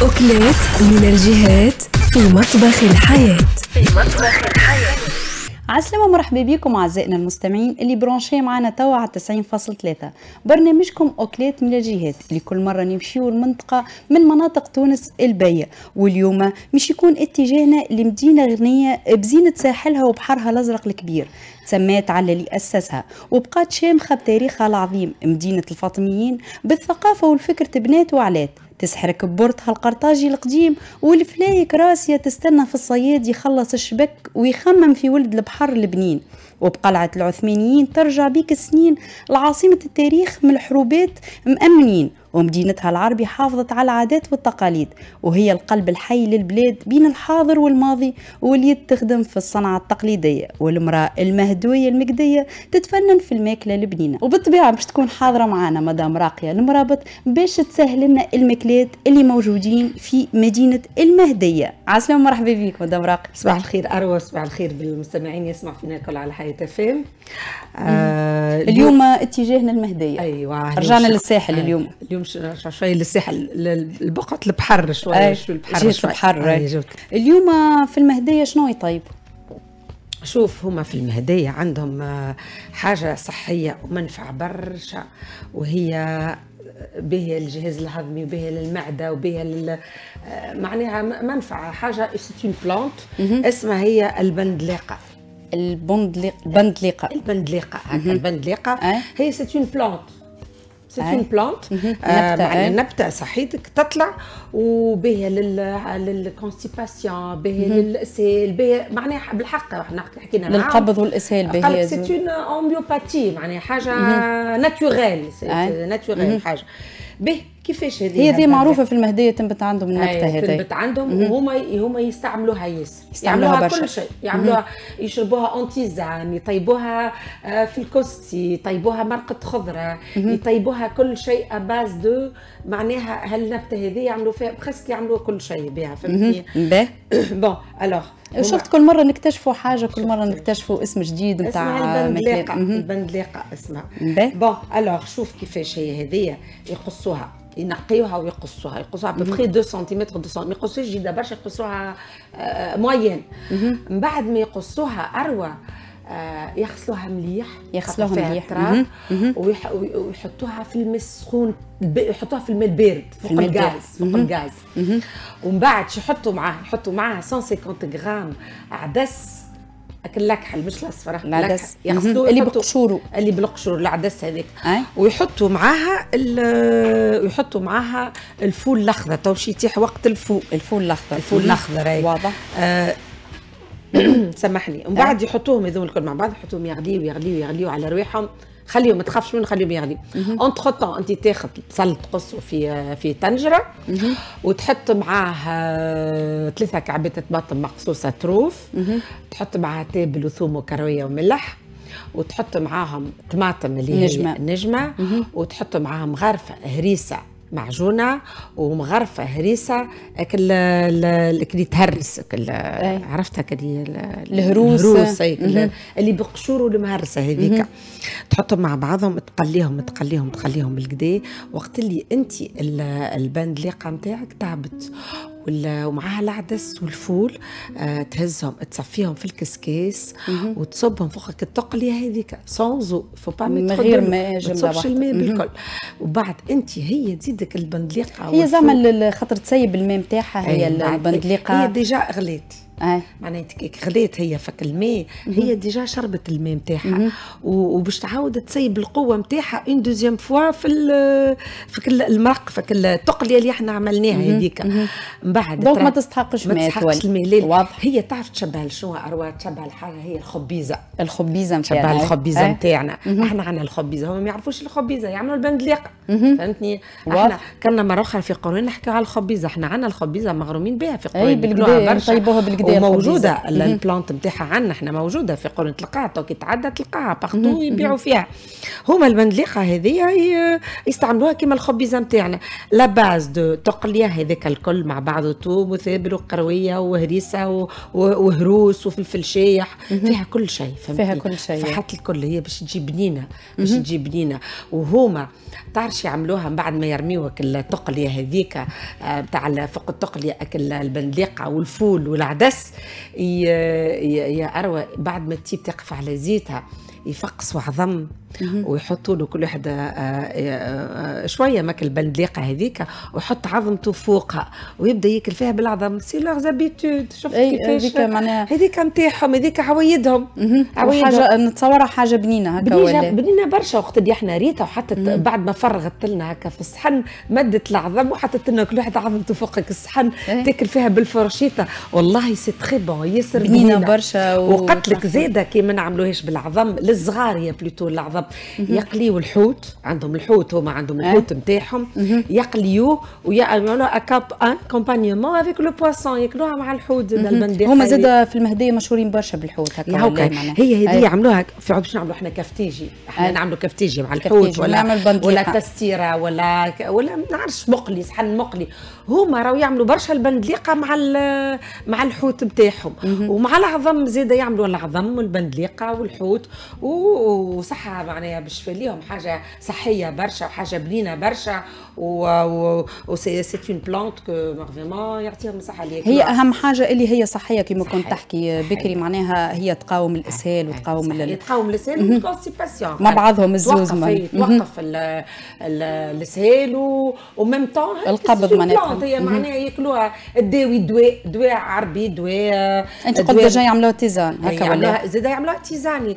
أكلات من الجهات في مطبخ الحياة في مطبخ الحياة عسلامة مرحبا بكم أعزائنا المستمعين اللي برانشي معنا توا على 90.3 برنامجكم أكلات من الجهات اللي كل مرة نمشيو لمنطقة من مناطق تونس البية واليوم مش يكون اتجاهنا لمدينة غنية بزينة ساحلها وبحرها الأزرق الكبير تسمات على اللي أسسها وبقات شامخة بتاريخها العظيم مدينة الفاطميين بالثقافة والفكر تبنات وعلات تسحرك ببرتها القرطاجي القديم والفلايك راسية تستنى في الصياد يخلص الشبك ويخمم في ولد البحر البنين وبقلعة العثمانيين ترجع بيك السنين لعاصمة التاريخ من الحروبات مأمنين ومدينتها العربي حافظت على العادات والتقاليد وهي القلب الحي للبلاد بين الحاضر والماضي واليد تخدم في الصنعة التقليدية والمرأة المهدوية المجدية تتفنن في الماكلة البنينة وبالطبيعة باش تكون حاضرة معنا مدام راقية المرابط باش تسهل لنا الماكلات اللي موجودين في مدينة المهدية عسلام مرحبا بك مدام راقية صباح الخير أروى صباح الخير بالمستمعين يسمع فينا كل على حي تفهم آه اليوم اتجاهنا المهدية أيوة رجعنا للساحل آه. اليوم اليوم شوية للساحل لبقعة البحر شوية آه. شو البحر شوية شوي. البحر اليوم في المهدية شنو طيب؟ شوف هما في المهدية عندهم آه، حاجة صحية ومنفعة برشا وهي آه، به الجهاز الهضمي وبه للمعده وبه لل... آه، معناها منفعه حاجه سيت بلانت اسمها هي البندلاقه البندليق البندليقه البندليقه هكا البندليقه أه؟ هي سيت اون بلانت سيت اون بلانت معناها نبته صحيتك تطلع وبها للكونستيباسيون باهيه للاسهال باهيه معناها بالحق احنا حكينا للقبض والاسهال باهيه سيت اون اوميوباتي معناها حاجه ناتوريل أه؟ ناتوريل حاجه به كيفاش هذه هي دي معروفه في المهديه تنبت عندهم النبته أيوة، هذه تنبت عندهم وهما هما يستعملوها ياسر يستعملوها برشا كل شيء يعملوها يشربوها اونتيزان يطيبوها آه، في الكوستي يطيبوها مرقه خضره يطيبوها كل شيء اباز دو معناها هالنبته هذه يعملوا فيها بخسك يعملوا كل شيء بها فهمتني بون الوغ شفت كل مره نكتشفوا حاجه كل مره نكتشفوا اسم جديد نتاع البندلاقه البندلاقه اسمها بون الوغ شوف كيفاش هي هذه يقصوها ينقيوها ويقصوها يقصوها بفخي 2 سنتيمتر 2 سنتيمتر ما يقصوش جدا برشا يقصوها آه، موين من بعد ما يقصوها اروى آه، يغسلوها مليح يغسلوها مليح تراب ويحطوها في الماء السخون يحطوها في الماء البارد فوق الغاز فوق الغاز ومن بعد شو يحطوا معاه يحطوا معاه 150 غرام عدس اكل لكحل مش الاصفر العدس اللي بالقشور اللي بالقشور العدس هذاك ويحطوا معاها ويحطوا معاها الفول الاخضر تو يتيح وقت الفول الفول الاخضر الفول الاخضر واضح آه سامحني ومن بعد يحطوهم هذوما الكل مع بعض يحطوهم يغليوا يغليوا يغليوا على رواحهم خليهم ما تخافش منه خليهم يغلي اونتر طون انت تاخذ البصل تقصه في في طنجره وتحط معاه آه، ثلاثه كعبات طماطم مقصوصه تروف تحط معاه تابل وثوم وكرويه وملح وتحط معاهم طماطم اللي هي نجمه النجمه وتحط معاهم غرفه هريسه معجونه ومغرفه هريسه اكل اللي تهرس عرفتها كدي الهروس الهروس اللي بقشور والمهرسه هذيك تحطهم مع بعضهم تقليهم تقليهم تقليهم بالكدا وقت اللي انت البندليقه نتاعك تعبت ومعاها العدس والفول آه تهزهم تصفيهم في الكسكاس وتصبهم فوقك التقليه هذيك صون زو فو با من غير ما تصبش الماء بالكل وبعد انت هي تزيدك البندليقه هي زعما خاطر تسيب الماء نتاعها هي البندليقه هي ديجا غليت إيه. معناتها غلات هي فك الماء هي ديجا شربت الماء نتاعها وباش تعاود تسيب القوه نتاعها اون دوزيام فوا في فك المرق فك التقليه اللي احنا عملناها هذيك من بعد دونك ما تستحقش ما تستحقش الماء واضح هي تعرف تشبه شنو اروى تشبه الحاجه هي الخبيزه الخبيزه نتاعنا تشبه إيه. الخبيزه نتاعنا إيه. احنا عندنا الخبيزه هما ما يعرفوش الخبيزه يعملوا البندليق فهمتني احنا كنا مره اخرى في قرون نحكي على الخبيزه احنا عندنا الخبيزه مغرومين بها في قرون بالكدا طيبوها بالكدا البدايه موجوده البلانت نتاعها عندنا احنا موجوده في قرن تلقاها كي تعدى تلقاها باغتو يبيعوا فيها هما المندليقه هذه يستعملوها كيما الخبيزه نتاعنا لا باز دو تقليه هذاك الكل مع بعض توم وثابر وقرويه وهريسه وهروس وفلفل شايح فيها كل شيء فيها كل شيء فحت الكل هي باش تجي بنينه باش تجي بنينه وهما تعرفش يعملوها من بعد ما يرميوا التقليه هذيك آه، بتاع فوق التقليه اكل البندليقه والفول والعدس بالعكس يا أروى بعد ما تي تقف على زيتها يفقصوا عظم ويحطوا له كل واحد آه، آه، آه، شويه ماكل البندليقه هذيك ويحط عظمته فوقها ويبدا ياكل فيها بالعظم سي لور زابيتود شفت كيفاش هذيك معناها هذيك نتاعهم هذيك عوايدهم حاجه نتصورها حاجه بنينه هكا بنينه بنينه برشا وقت اللي احنا ريتها وحطت بعد ما فرغت لنا هكا في الصحن مدت العظم وحطت لنا كل واحد عظمته فوقك الصحن تاكل فيها بالفرشيطه والله سي تخي بون ياسر بنينه برشا وقتلك زاده كي ما نعملوهاش بالعظم للصغار هي بلوتو العظم بالضبط يقليوا الحوت عندهم الحوت هما عندهم أه. الحوت نتاعهم يقليوه ويعملوا اكاب ان كومبانيومون افيك لو بواسون ياكلوها مع الحوت زاد البندقه هما زاد في المهديه مشهورين برشا بالحوت هكا هي هذه عملوها في باش نعملوا احنا كفتيجي احنا نعملوا كفتيجي مع الحوت ولا ولا تستيره ولا ولا ما نعرفش مقلي صحن مقلي هما راهو يعملوا برشا البندليقه مع مع الحوت نتاعهم ومع العظم زاد يعملوا العظم والبندليقه والحوت وصحة معناها باش ليهم حاجه صحيه برشا وحاجه بنينه برشا و, و... سي اون بلانت كو فريمون يعطيهم الصحه اللي هي اهم حاجه اللي هي صحيه كما كنت تحكي بكري معناها هي تقاوم الاسهال وتقاوم هي تقاوم الاسهال والكونستيباسيون مع بعضهم الزوز توقف الاسهال وميم طون القبض معناها هي معناها ياكلوها الداوي دواء دواء عربي دواء انت قلت ديجا يعملوها تيزان هكا ولا زاد يعملوها تيزان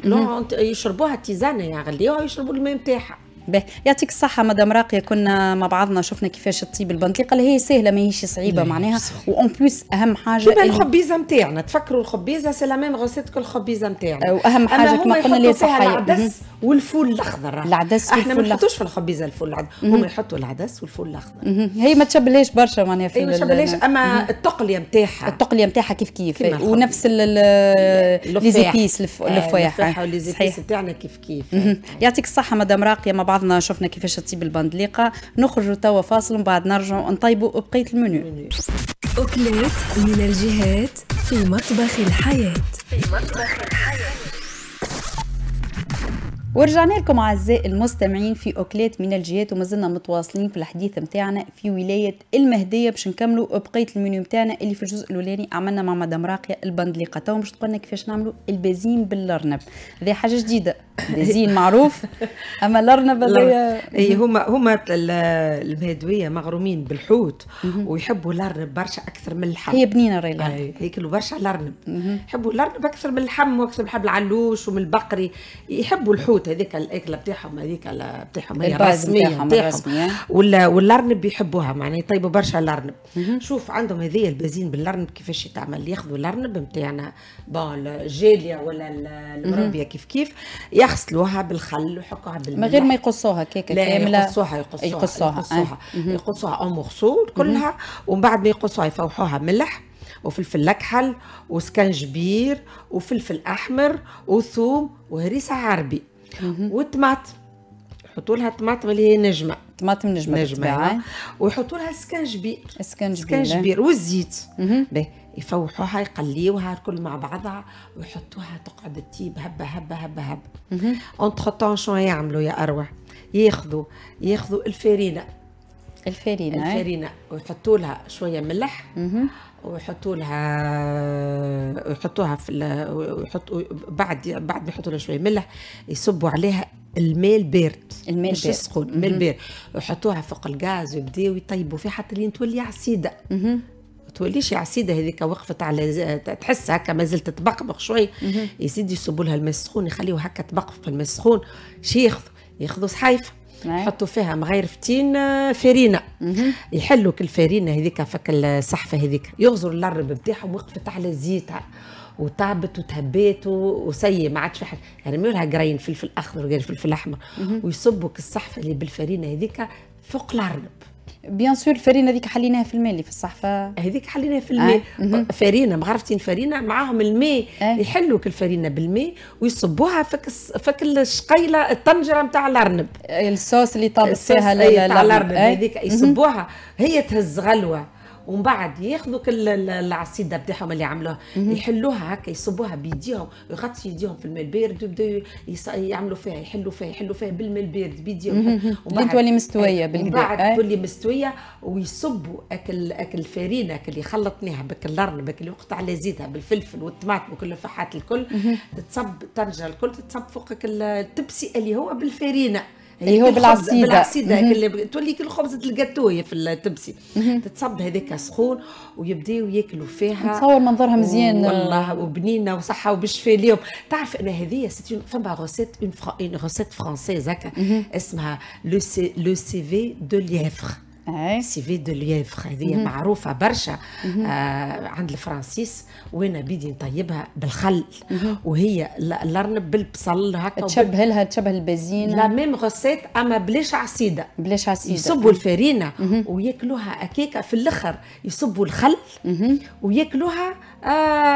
يشربوها تيزانه يعني غليوها ويشربوا الماء نتاعها به يعطيك الصحه مدام راقيه كنا مع بعضنا شفنا كيفاش تطيب البنطليقه اللي هي سهله ماهيش صعيبه معناها وان بليس اهم حاجه كيما الخبيزه نتاعنا تفكروا الخبيزه سي لا ميم غوسيت الخبيزه نتاعنا واهم حاجه كما قلنا اللي صحيه العدس والفول الاخضر العدس احنا ما نحطوش في الخبيزه الفول الاخضر هما يحطوا العدس والفول الاخضر هي ما تشبلهاش برشا معناها في ما تشبلهاش اما التقليه نتاعها التقليه نتاعها كيف كيف ونفس لي زيبيس الفواح آه، صحيح زيبيس نتاعنا كيف كيف آه. يعطيك الصحه مدام راقيه مع بعضنا شفنا كيفاش تصيب البندليقه نخرجوا توا فاصل ومن بعد نرجعوا نطيبوا بقيه المنيو أكلات من الجهات في مطبخ الحياة في مطبخ الحياة ورجعنا لكم اعزائي المستمعين في اوكلات من الجهات ومازلنا متواصلين في الحديث نتاعنا في ولايه المهديه باش نكملوا بقيه المنيو نتاعنا اللي في الجزء الاولاني عملنا مع مدام راقيه البند اللي باش باش تقولنا كيفاش نعملوا البازين بالارنب هذه حاجه جديده بازين معروف اما الارنب هذايا اي هما هما المهدويه مغرومين بالحوت ويحبوا الارنب برشا اكثر من اللحم هي بنينه الراي ياكلوا برشا الارنب يحبوا الارنب اكثر من اللحم واكثر من الحب العلوش ومن البقري يحبوا الحوت الحوت هذيك الاكله بتاعهم هذيك بتاعهم هي الرسميه بتاعهم والارنب بيحبوها معناها يطيبوا برشا الارنب شوف عندهم هذيا البازين بالارنب كيفاش يتعمل ياخذوا الارنب نتاعنا بون الجاليه ولا المربيه كيف كيف يغسلوها بالخل ويحكوها بالملح من غير ما يقصوها كيكه كامله يقصوها يقصوها يقصوها يقصوها, أه. يقصوها اون مغسول كلها ومن بعد ما يقصوها يفوحوها ملح وفلفل اكحل وسكنجبير وفلفل احمر وثوم وهريسه عربي والطماطم يحطوا لها الطماطم اللي هي نجمه طماطم نجمه نجمه أيوة. ويحطوا لها السكنجبير السكنجبير والزيت يفوحوها يقليوها الكل مع بعضها ويحطوها تقعد تطيب هبه هبه هبه هبه اونتخ طون شنو يعملوا يا اروع ياخذوا ياخذوا الفرينه الفرينه الفرينه ويحطوا لها شويه ملح ويحطوا لها ويحطوها في ال... ويحطوا بعد بعد ما يحطوا لها شويه ملح يصبوا عليها المال بارد المال مش سخون الماء البارد ويحطوها فوق الغاز ويبداو يطيبوا فيها حتى لين تولي عسيده ما توليش عسيده هذيك وقفت على تحس هكا ما زلت تبقبق شويه يزيد يصبوا لها الماء السخون يخليوها هكا تبقبق في الماء السخون شيخ ياخذوا ياخذوا صحايفه يحطوا نعم. فيها مغيرفتين آه، فرينه يحلوا كل فرينه هذيك فك الصحفه هذيك يغزروا اللرب بتاعهم وقفت على الزيت وطابت وتهبيت وسي ما عادش في حاجه يرميوا يعني لها جراين فلفل اخضر وقرين فلفل احمر ويصبوا الصحفه اللي بالفرينه هذيك فوق الارنب بيان سور الفرينه هذيك حليناها في الماء اللي في الصحفه هذيك حليناها في الماء آه. فرينه معرفتين فرينه معاهم الماء آه. يحلوا الفرينه بالماء ويصبوها فك فك الشقيله الطنجره نتاع الارنب آه، الصوص اللي طاب فيها إيه، الارنب آه. هذيك يصبوها هي تهز غلوه ومن بعد ياخذوا كل العصيده بتاعهم اللي عملوها يحلوها هكا يصبوها بيديهم يغطسوا يديهم في الماء البارد ويبداوا يعملوا فيها يحلوا فيها يحلوا فيها بالماء البارد بيديهم بعد تولي مستويه بالكدا إيه، ومن بعد تولي مستويه ويصبوا اكل اكل الفارينه اللي خلطناها بك اللرن بك اللي وقت على زيتها بالفلفل والطماطم وكل الفحات الكل تتصب ترجع الكل تتصب فوقك التبسي اللي هو بالفارينه اللي هو بالعصيده بالعصيده اللي تولي كل خبزه الجاتويه في التبسي تتصب هذاك سخون ويبداو ياكلوا فيها تصور منظرها مزيان والله وبنينه وصحه وبشفاء اليوم تعرف انا هذه سيت فما غوسيت اون فرونسيز هكا اسمها لو سي في دو ليفر سيفي دو ليفر هذه معروفه برشا آه عند الفرنسيس وانا بيدي نطيبها بالخل وهي الارنب بالبصل هكا تشبه لها تشبه البازين لا ميم غوسيت اما بلاش عصيده بلاش عصيده يصبوا الفرينه وياكلوها اكيكه في الاخر يصبوا الخل وياكلوها آه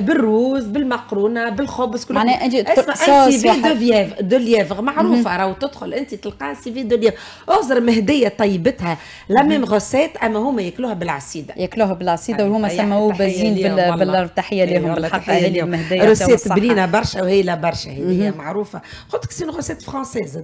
بالروز بالمقرونه بالخبز كل معناها انت اسمها سي في دو ليفغ دو ليفغ معروفه راهو تدخل انت تلقى سي في دو ليفغ اوزر مهديه طيبتها لا ميم غوسيت اما هما ياكلوها بالعسيده ياكلوها بالعسيده طيب، وهما سموه بازين بالتحيه لهم بالتحيه لهم روسيت بنينه برشا وهي لا برشا هي معروفه قلت لك سي غوسيت فرونسيز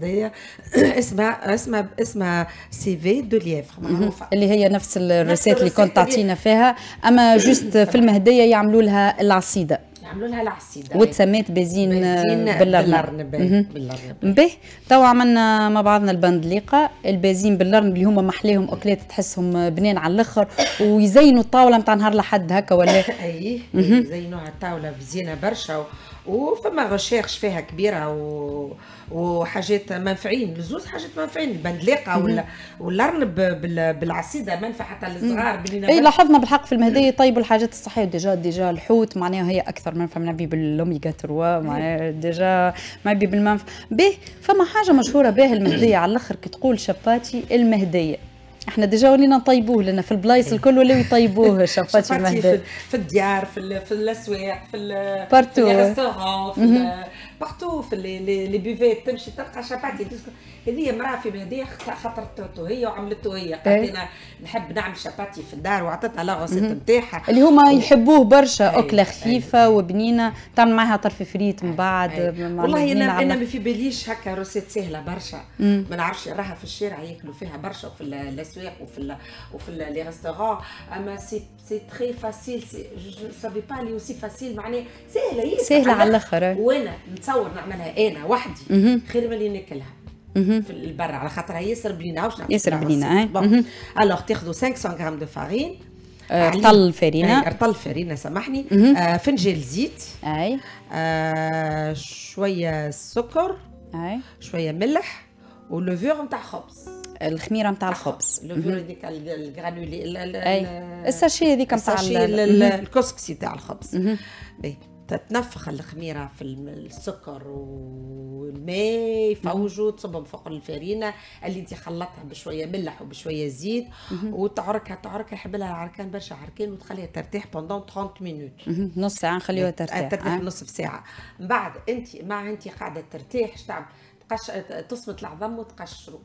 اسمها اسمها اسمها سي في دو ليفغ معروفه اللي هي نفس الروسيت اللي كنت تعطينا فيها اما جوست في المهديه يعملوا لها العصيدة نعملوا لها العسيده وتسميت بازين باللرنب به توا عملنا مع بعضنا البندليقه البازين باللرنب اللي هما محليهم اكلات تحسهم بنين على الاخر ويزينوا الطاوله نتاع نهار الاحد هكا ولا ايه يزينوها الطاوله بزينه برشا وفما غشيرش فيها كبيره و... وحاجات منفعين لزوز حاجات منفعين البندليقه ولا والارنب بال... بالعصيده منفع حتى للصغار اي لاحظنا بالحق في المهديه طيب الحاجات الصحيه ديجا ديجا الحوت معناها هي اكثر من même فما نبي باللومي 3 إيه. معناها ديجا ما نبي بالمنف به فما حاجه مشهوره به المهديه إيه. على الاخر كي تقول شباتي المهديه احنا ديجا ولينا نطيبوه لنا في البلايص إيه. الكل ولاو يطيبوه شباتي المهديه في الديار في, في الاسواق في, في الريستورون بارتو في لي لي لي بيفيت تمشي تلقى شباتي هذه مراه في هذه خطرته هي وعملته هي إيه. قالت انا نحب نعمل شباتي في الدار وعطتها لا غوسيت نتاعها اللي هما و... يحبوه برشا إيه، اكله إيه. خفيفه وبنينه تعمل معها طرف فريت من بعد والله انا انا ما في باليش هكا روسيت سهله برشا ما نعرفش راها في الشارع ياكلوا فيها برشا وفي الاسواق وفي الـ وفي لي ريستورون اما سي سي تري فاسيل سي جو سافي با لي اوسي فاسيل معناها سهله هي سهله على الاخر وانا نتصور نتصور نعملها انا وحدي خير ملي ناكلها في البر على خاطر ياسر بلينا واش ياسر بلينا الوغ إيه. تاخذوا 500 غرام دو فارين رطل فرينه رطل فرينه سامحني آه فنجان زيت اي آه شويه سكر اي شويه ملح ولوفور نتاع خبز الخميره نتاع الخبز لوفور هذيك الجرانولي الساشي هذيك نتاع الكسكسي نتاع الخبز تتنفخ الخميرة في السكر والماء يفوجوا تصبهم فوق الفرينة اللي انت خلطها بشوية ملح وبشوية زيت وتعركها تعركها حبلها عركان برشا عركان وتخليها ترتاح بوندون 30 مينوت نص ساعة نخليها ترتاح ترتاح نصف ساعة من بعد انت مع انت قاعدة ترتاح تعمل تقش تصمت العظم وتقشره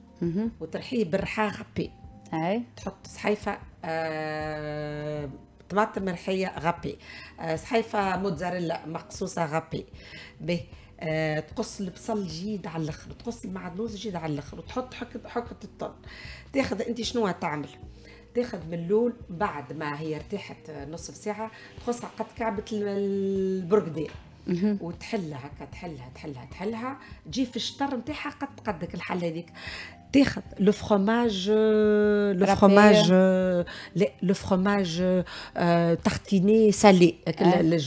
وترحيه بالرحاغ بي اي تحط صحيفه آه طماطم مرحيه غابي آه، صحيفه موتزاريلا مقصوصه غابي به آه، تقص البصل جيد على الاخر تقص المعدنوس جيد على الاخر وتحط حكه حكه الطن تاخذ انت شنو تعمل تاخذ من اللول بعد ما هي ارتاحت نصف ساعه تقص قد كعبه البرقدي وتحلها هكا تحلها تحلها تحلها تجي في الشطر نتاعها قد قدك الحله هذيك le fromage euh, euh, le fromage le, euh, fromage tartiné salé le,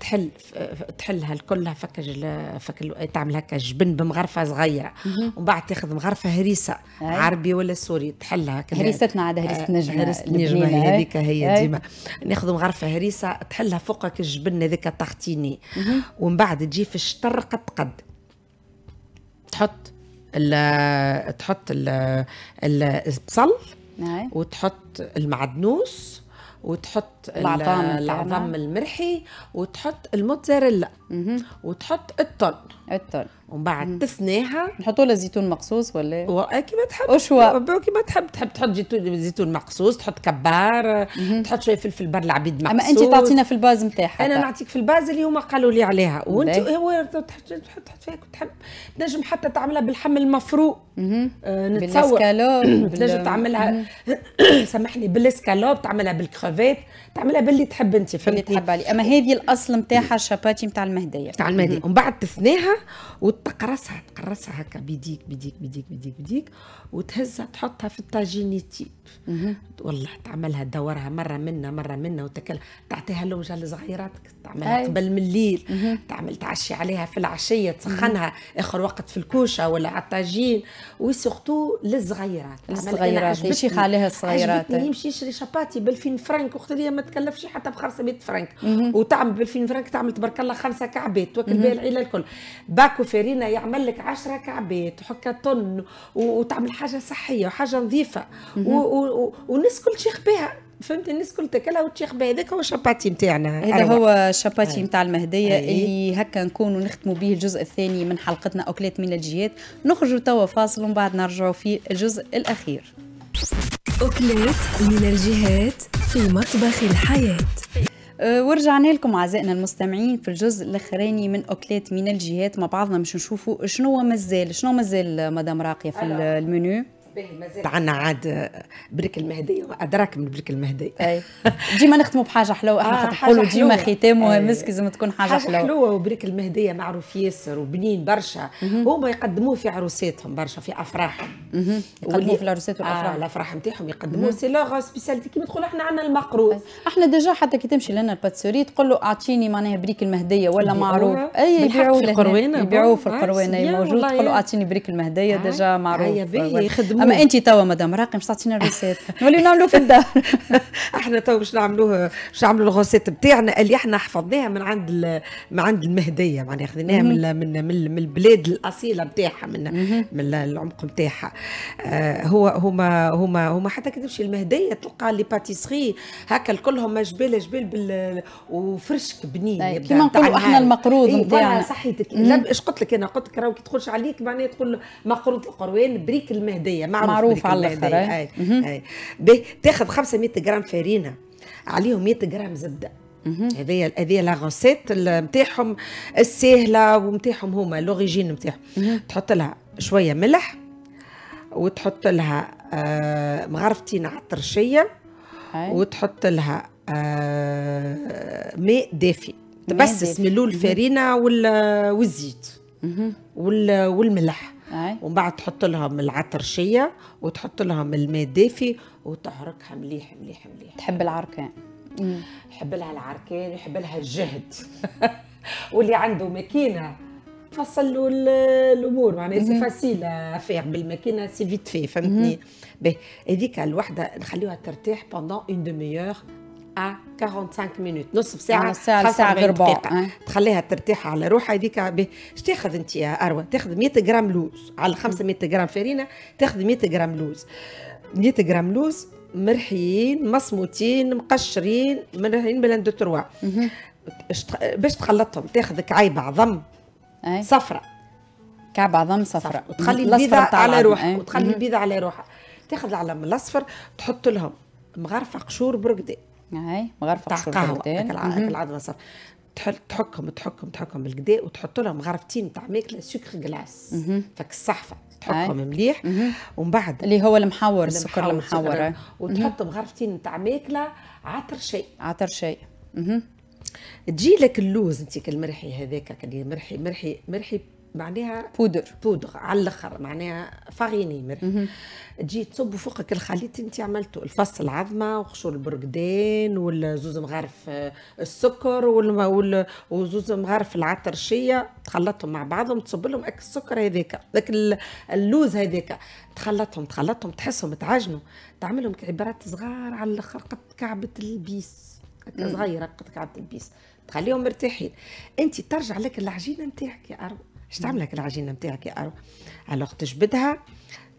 تحل تحلها كلها فك فك تعمل هكا جبن بمغرفه صغيره ومن بعد تاخذ مغرفه هريسه أي. عربي ولا سوري تحلها هريستنا عاد هريسه آه، نجمه هريسه نجمه هذيك هي ديما ناخذ مغرفه هريسه تحلها فوقك الجبن هذاك تختيني ومن بعد تجي في الشطر قد قد تحط الـ تحط الـ البصل وتحط المعدنوس وتحط تحط العظام, العظام المرحي وتحط الموتزاريلا وتحط الطن الطن ومن بعد تثنيها نحطوا لها زيتون مقصوص ولا ما تحب كي ما تحب تحب تحط زيتون مقصوص تحط كبار مم. تحط شويه فلفل بر العبيد مقصوص اما انت تعطينا في الباز نتاعها انا نعطيك في الباز اللي هما قالوا لي عليها وانت إيه. هو تحط تحط تحط فيها تحب تنجم حتى تعملها بالحم المفروق آه نتصور تنجم تعملها سامحني بالاسكالوب تعملها بالكريفيت تعملها باللي تحب انت فهمتي باللي تحب علي اما هذه الاصل نتاعها الشاباتي نتاع المهديه نتاع المهديه ومن بعد تثنيها وتقرصها تقرصها هكا بيديك بيديك بيديك بيديك بيديك وتهزها تحطها في الطاجينيتي تيب والله تعملها تدورها مره منا مره منا وتكل تعطيها لوجه لصغيراتك تعملها أي. قبل من الليل تعمل تعشي عليها في العشيه تسخنها اخر وقت في الكوشه ولا على الطاجين وسورتو للصغيرات للصغيرات يشيخ عليها الصغيرات يمشي يشري شباتي 2000 فرانك وقت اللي ما تكلفش حتى ب 500 فرنك وتعمل ب 2000 فرنك تعمل تبارك الله خمسه كعبات توكل بها العيله الكل باكو فارينا يعمل لك 10 كعبات وحكا طن وتعمل حاجه صحيه وحاجه نظيفه والناس كل تشيخ بها فهمت الناس كل تاكلها وتشيخ بها هذاك هو الشاباتي نتاعنا هذا هو الشاباتي نتاع آه. المهديه أي. اللي هكا نكونوا نختموا به الجزء الثاني من حلقتنا اكلات من الجهات نخرجوا توا فاصل ومن بعد نرجعوا في الجزء الاخير أكلات من الجهات في مطبخ الحياة أه، ورجعنا لكم اعزائنا المستمعين في الجزء الاخراني من اوكلات من الجهات مع بعضنا مش نشوفوا شنو مازال شنو مازال مدام راقيه في المنيو تعنا عاد بريك المهدية وأدراك من بريك المهدية أي ديما نختموا بحاجة حلوة احنا آه خاطر نقولوا ديما ختامها مسك لازم تكون حاجة, حاجة حلوة حلوة وبريك المهدية معروف ياسر وبنين برشا هما يقدموه في عروساتهم برشا في أفراحهم يقدموه في العروسات والأفراح آه الأفراح نتاعهم يقدموه سي لوغ سبيساليتي كيما تقول احنا عندنا المقروض احنا ديجا حتى كي تمشي لنا الباتسوري تقول له أعطيني معناها بريك المهدية ولا معروف أي يبيعوه في القروينه يبيعوه في القروينه آه، موجود تقول له أعطيني بريك المهدية ديجا آه، معروف آه، اما انت توا مدام راقي باش تعطينا الروسيت نولي نعملوا في الدار احنا توا باش نعملوه باش نعملوا الغوسيت بتاعنا اللي احنا حفظناها من عند من عند المهديه معناها خذيناها من من من البلاد الاصيله نتاعها من من العمق نتاعها آه، هو هما هما هما حتى كي تمشي المهديه تلقى لي باتيسري هكا الكلهم جبال جبال بال وفرشك بنين طيب، كيما نقولوا احنا المقروض نتاعنا إيه، صحيتك اش قلت لك انا قلت لك راهو كي تدخلش عليك معناها تقول مقروض القروان بريك المهديه معروف, معروف على الاخر اي اي تاخذ 500 جرام فارينه عليهم 100 جرام زبده هذه هذه لا غوسيت نتاعهم الساهله ونتاعهم هما لوريجين نتاعهم تحط لها شويه ملح وتحط لها آه مغرفتين عطر شيه وتحط لها آه ماء دافي تبسس ملول الفرينه والزيت والملح أي. ومن بعد تحط لهم العطر العطرشيه وتحط لهم الماء دافي وتحركها مليح مليح مليح تحب العركان يحب لها العركان يحب لها الجهد واللي عنده ماكينه فصل له الامور معناها سي فاسيل افير بالماكينه سي فيت في فهمتني هذيك الوحده نخليها ترتاح بوندون اون دوميور à آه، 45 minutes نصف ساعة ساعة ساعة غير دقيقة آه. تخليها ترتاح على روحها هذيك اش تاخذ انت يا اروى تاخذ 100 جرام لوز على 500 جرام فرينة تاخذ 100 جرام لوز 100 جرام لوز مرحيين مصموتين مقشرين مرحيين بلان دو تروا باش تخلطهم تاخذ كعيب عظم صفرة كعب عظم صفراء وتخلي البيضة على روحها وتخلي البيضة على روحها تاخذ العلم الاصفر تحط لهم مغرفة قشور برقدي هاي مغرفه تاع قهوه العاده صار تحكهم تحكهم تحكهم بالكدا وتحط لهم غرفتين تاع ماكله سكر جلاس فك الصحفه تحطهم مليح ومن بعد اللي هو المحور السكر المحور وتحطهم غرفتين تاع ماكله عطر شيء عطر شيء تجي لك اللوز انت كالمرحي هذاك مرحي مرحي مرحي معناها بودر بودر على الاخر معناها فاريني تجي تصب فوقك الخليط انت عملته الفص العظمه وقشور البرقدان والزوز مغارف آه، السكر وزوز مغارف العطرشيه تخلطهم مع بعضهم تصب لهم السكر هذاك ذاك اللوز هذاك تخلطهم تخلطهم تحسهم تعجنوا تعملهم كعبارات صغار على الاخر قد كعبه البيس صغيره قد كعبه البيس تخليهم مرتاحين انت ترجع لك العجينه نتاعك يا ارو اش تعمل لك العجينه نتاعك يا اروى على تجبدها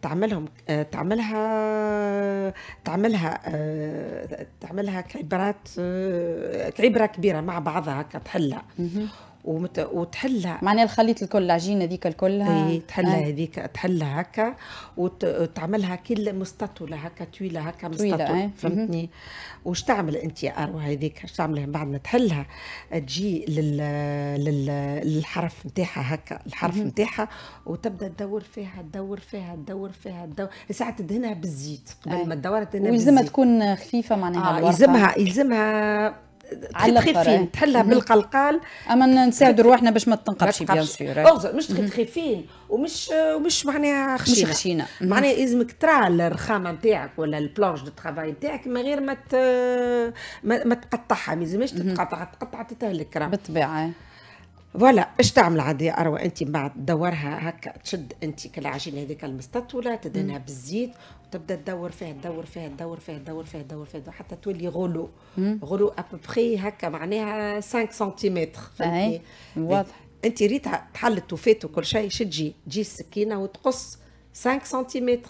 تعملهم آه، تعملها تعملها آه، تعملها كعبرات آه، كعبره كبيره مع بعضها هكا تحلها ومت... وتحلها معناها الكل العجينه هذيك كلها اي تحلها إيه. هذيك تحلها هكا وتعملها كل مستطوله هكا طويله هكا مستطوله إيه. آه. فهمتني وش تعمل انت يا اروى هذيك اش تعملها بعد ما تحلها تجي لل... لل... للحرف نتاعها هكا الحرف نتاعها وتبدا تدور فيها تدور فيها تدور فيها تدور ساعه تدهنها بالزيت قبل إيه. ما تدورها تدهنها بالزيت ويلزمها تكون خفيفه معناها آه يلزمها يلزمها تخي تخي تحلها بالقلقال اما نساعد روحنا باش ما تنقبش بيان سور اوزر مش تخي تخيفين ومش ومش معناها خشينه مش خشينه معناها لازمك ترى الرخامه نتاعك ولا البلانش دو ترافاي نتاعك من غير ما ما, تقطعها ما يلزمش تتقطع تقطع تتهلك راه بالطبيعه فوالا اش تعمل عادي اروى انت بعد تدورها هكا تشد انت كالعجينه هذيك المستطوله تدهنها بالزيت وتبدا تدور فيها تدور فيها تدور فيها تدور فيها تدور فيها حتى تولي غلو غلو ابوبخي هكا معناها 5 سنتيمتر فهمتني واضح انت ريت تحل التوفات وكل شيء شتجي تجي السكينه وتقص 5 سنتيمتر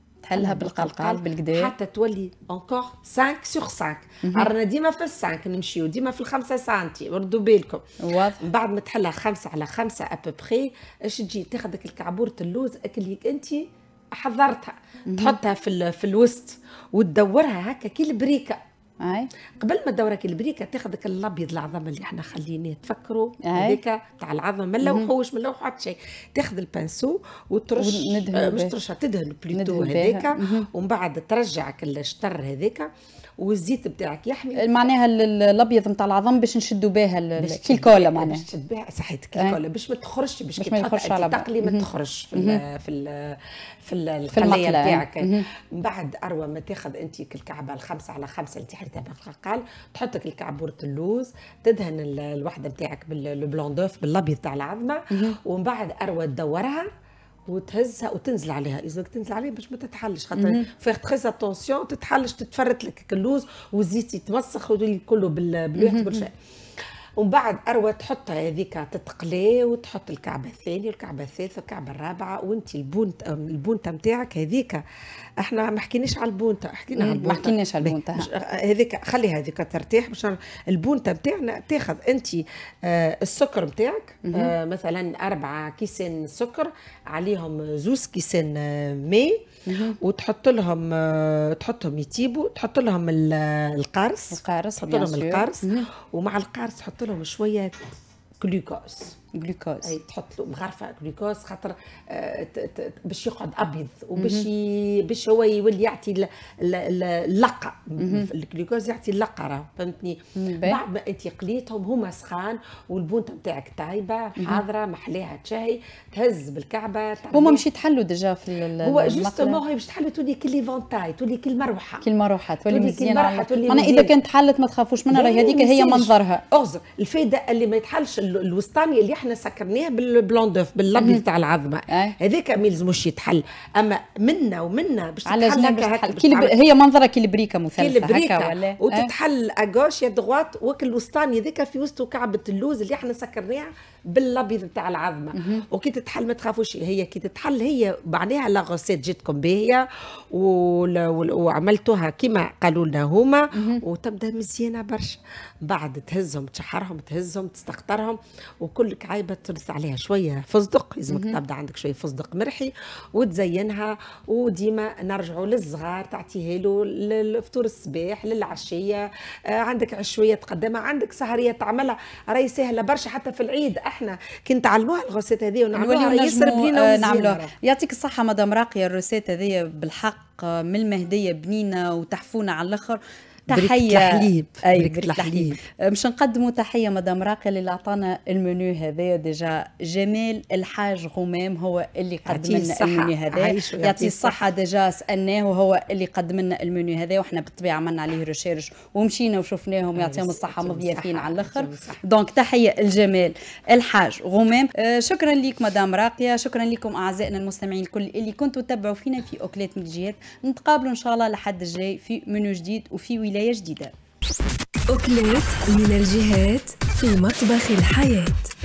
حلها بالقلقال بالكدا حتى تولي اونكور 5 سور 5 رانا ديما في 5 نمشيو ديما في 5 سنتي ردوا بالكم واضح بعد ما تحلها 5 على 5 ابوبخي اش تجي تاخذك الكعبوره اللوز اكليك انت حضرتها تحطها في في الوسط وتدورها هكا كي البريكه أي. قبل ما دورك البريكه تاخذك الابيض العظم اللي احنا خليناه تفكروا هذاك تاع العظم ما لوحوش ما لوح حتى شيء تاخذ البانسو وترش آه، مش ترشها تدهن بليتو هذاك ومن بعد ترجعك الشطر هذاك والزيت بتاعك يحمي آه، معناها الابيض نتاع العظم باش نشدوا بها الكلكولا معناها باش تشد بها صحيت الكلكولا آه. باش ما تخرجش باش ما تخرجش على تقلي ما تخرجش في الـ في الـ في, القليه آه. بتاعك من بعد اروى ما تاخذ انت الكعبه الخمسه على خمسه اللي تحرتها بالقال تحط لك الكعبوره اللوز تدهن الوحده بتاعك بالبلون دوف بالابيض تاع العظمه ومن بعد اروى تدورها وتهزها وتنزل عليها اذا تنزل عليها باش ما تتحلش خاطر فيغ تري اتونسيون تتحلش تتفرت لك اللوز والزيت يتمسخ ويولي كله بالواحد كل شيء ومن بعد اروى تحطها هذيك تتقلي وتحط الكعبه الثانيه والكعبه الثالثه والكعبه الرابعه وانت البونت البونته نتاعك هذيك احنا ما حكيناش على البونته حكينا على البونته ما حكيناش على البونته هذيك خليها هذيك ترتاح باش البونته نتاعنا تاخذ انت آه، السكر نتاعك آه، مثلا أربعة كيسين سكر عليهم زوز كيسين آه، ماء وتحط لهم تحطهم يتيبوا تحط لهم القارص القارص تحط لهم القارص ومع القارص تحط on a glucose. جلوكوز اي تحط له مغرفه جلوكوز خاطر آه، باش يقعد ابيض وباش باش هو يولي يعطي اللقه الجلوكوز يعطي اللقه راه فهمتني بعد ما انت قليتهم هما سخان والبونت نتاعك طايبه حاضره محليها شاي تهز بالكعبه هما مش يتحلوا ديجا في هو جوستومون هي باش تحلوا تولي كل ليفونتاي تولي كل مروحه كل مروحه تولي مزيانه معناها اذا كانت حلت ما تخافوش منها راهي هذيك هي منظرها اغزر الفايده اللي ما يتحلش الوسطاني اللي احنا سكرناه بالبلون دوف باللبن تاع العظمه هذاك ما يلزموش يتحل اما منا ومنا باش تتحل على جنب تتحل. هي منظره كي البريكه مثلثه هكا ولا وتتحل اجوش يا دغوات وكل الوسطاني هذاك في وسطه كعبه اللوز اللي احنا سكرناها بالابيض نتاع العظمه وكي تتحل ما تخافوش هي كي تتحل هي معناها لا غوسيت جاتكم باهيه وعملتوها كما قالوا لنا هما وتبدا مزيانه برشا بعد تهزهم تشحرهم تهزهم تستقطرهم وكلك عايبه ترص عليها شويه فصدق لازمك تبدا عندك شويه فصدق مرحي وتزينها وديما نرجعوا للصغار تعطيها له لفطور الصباح للعشيه آه، عندك عشويه تقدمها عندك سهريه تعملها راهي سهله برشا حتى في العيد احنا كي نتعلموها الغوسيت هذه ونعملوها يسر بلينا آه، نعملوها يعطيك الصحه مدام راقيه الروسيت هذه بالحق آه، من المهديه بنينه وتحفونا على الاخر تحيه الحليب مش نقدموا تحيه مدام راقي اللي اعطانا المنيو هذا ديجا جمال الحاج غمام هو اللي قدم لنا المنيو هذا يعطي الصحه ديجا سالناه وهو اللي قدم لنا المنيو هذا وحنا بالطبيعه عملنا عليه ريشيرش ومشينا وشفناهم أيوة، يعطيهم الصحه مضيافين على الاخر دونك تحيه الجمال الحاج غمام أه، شكرا ليك مدام راقيه شكرا لكم اعزائنا المستمعين الكل اللي كنتوا تتبعوا فينا في اوكلات من الجهات نتقابلوا ان شاء الله لحد الجاي في منيو جديد وفي ويلي. ولاية جديدة أكلات من الجهات في مطبخ الحياة